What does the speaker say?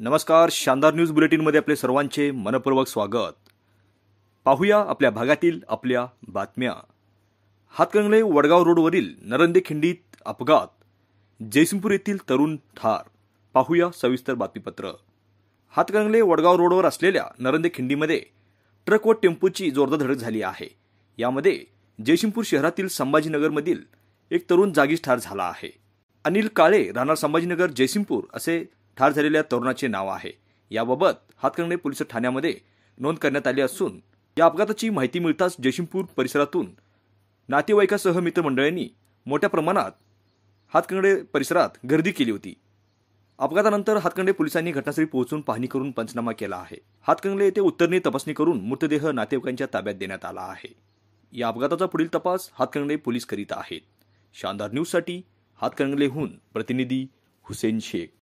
नमस्कार शानदार न्यूज बुलेटिनमध्ये आपले सर्वांचे मनपूर्वक स्वागत पाहूया आपल्या भागातील आपल्या बातम्या हातकंगले वडगाव रोडवरील नरंदे खिंडीत अपघात जयसिंगपूर येथील तरुण ठार पाहूया सविस्तर बातमीपत्र हातकंगले वडगाव रोडवर असलेल्या नरंदे खिंडीमध्ये ट्रक व टेम्पोची जोरदार धडक झाली आहे यामध्ये जयसिंगपूर शहरातील संभाजीनगरमधील एक तरुण जागीच ठार झाला आहे अनिल काळे राहणार संभाजीनगर जयसिंगपूर असे ठार झालेल्या तरुणाचे नाव आहे याबाबत हातकंगले पोलीस ठाण्यामध्ये नोंद करण्यात आली असून या अपघाताची माहिती मिळताच जयसिंगपूर परिसरातून नातेवाईकासह मित्रमंडळांनी मोठ्या प्रमाणात हातकंगडे परिसरात गर्दी केली होती अपघातानंतर हातकंगडे पोलिसांनी घटनास्थळी पोहोचून पाहणी करून पंचनामा केला आहे हातकंगले येथे उत्तरने तपासणी करून मृतदेह नातेवाईकांच्या ताब्यात देण्यात आला आहे या अपघाताचा पुढील तपास हातकंगडे पोलीस करीत आहेत शानदार न्यूजसाठी हातकंगलेहून प्रतिनिधी हुसेन शेख